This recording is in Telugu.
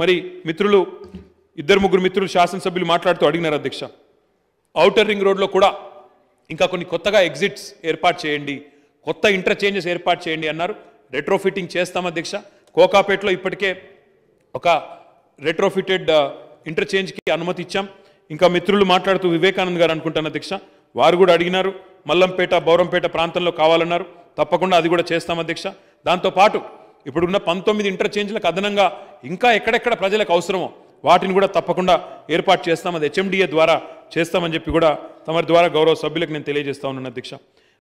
మరి మిత్రులు ఇద్దరు ముగ్గురు మిత్రులు శాసనసభ్యులు మాట్లాడుతూ అడిగినారు అధ్యక్ష అవుటర్ రింగ్ రోడ్లో కూడా ఇంకా కొన్ని కొత్తగా ఎగ్జిట్స్ ఏర్పాటు చేయండి కొత్త ఇంటర్చేంజెస్ ఏర్పాటు చేయండి అన్నారు రెట్రోఫిట్టింగ్ చేస్తాం అధ్యక్ష కోకాపేటలో ఇప్పటికే ఒక రెట్రోఫిటెడ్ ఇంటర్చేంజ్కి uh, అనుమతి ఇచ్చాం ఇంకా మిత్రులు మాట్లాడుతూ వివేకానంద్ గారు అనుకుంటాను అధ్యక్ష వారు కూడా అడిగినారు మల్లంపేట బౌరంపేట ప్రాంతంలో కావాలన్నారు తప్పకుండా అది కూడా చేస్తాం అధ్యక్ష దాంతోపాటు ఇప్పుడున్న పంతొమ్మిది ఇంటర్చేంజ్లకు అదనంగా ఇంకా ఎక్కడెక్కడ ప్రజలకు అవసరమో వాటిని కూడా తప్పకుండా ఏర్పాటు చేస్తాం అది హెచ్ఎండిఏ ద్వారా చేస్తామని చెప్పి కూడా తమరి ద్వారా గౌరవ సభ్యులకు నేను తెలియజేస్తా ఉన్నాను అధ్యక్ష